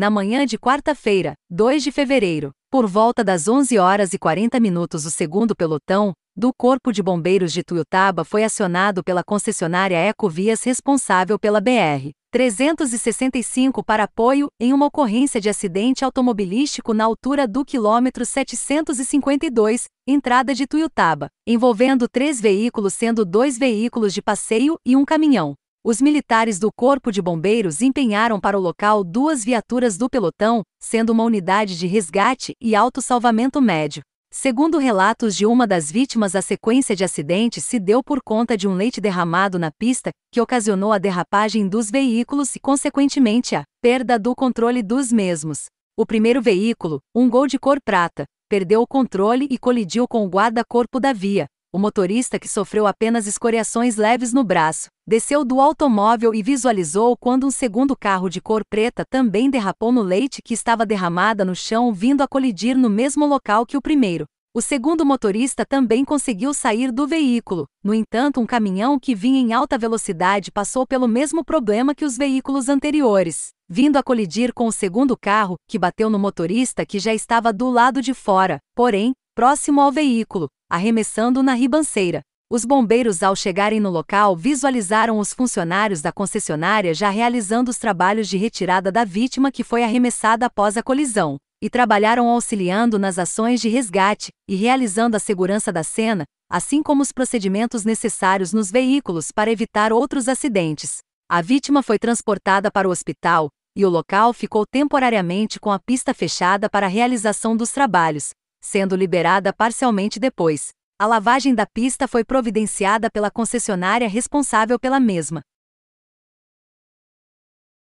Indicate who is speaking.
Speaker 1: na manhã de quarta-feira, 2 de fevereiro, por volta das 11 horas e 40 minutos, o segundo pelotão do Corpo de Bombeiros de Tuiutaba foi acionado pela concessionária Ecovias responsável pela BR 365 para apoio em uma ocorrência de acidente automobilístico na altura do quilômetro 752, entrada de Tuiutaba, envolvendo três veículos, sendo dois veículos de passeio e um caminhão. Os militares do Corpo de Bombeiros empenharam para o local duas viaturas do pelotão, sendo uma unidade de resgate e auto-salvamento médio. Segundo relatos de uma das vítimas, a sequência de acidentes se deu por conta de um leite derramado na pista, que ocasionou a derrapagem dos veículos e, consequentemente, a perda do controle dos mesmos. O primeiro veículo, um gol de cor prata, perdeu o controle e colidiu com o guarda-corpo da via, o motorista, que sofreu apenas escoriações leves no braço, desceu do automóvel e visualizou quando um segundo carro de cor preta também derrapou no leite que estava derramada no chão, vindo a colidir no mesmo local que o primeiro. O segundo motorista também conseguiu sair do veículo. No entanto, um caminhão que vinha em alta velocidade passou pelo mesmo problema que os veículos anteriores, vindo a colidir com o segundo carro, que bateu no motorista que já estava do lado de fora. Porém, próximo ao veículo, arremessando-o na ribanceira. Os bombeiros, ao chegarem no local, visualizaram os funcionários da concessionária já realizando os trabalhos de retirada da vítima que foi arremessada após a colisão, e trabalharam auxiliando nas ações de resgate e realizando a segurança da cena, assim como os procedimentos necessários nos veículos para evitar outros acidentes. A vítima foi transportada para o hospital e o local ficou temporariamente com a pista fechada para a realização dos trabalhos, sendo liberada parcialmente depois. A lavagem da pista foi providenciada pela concessionária responsável pela mesma.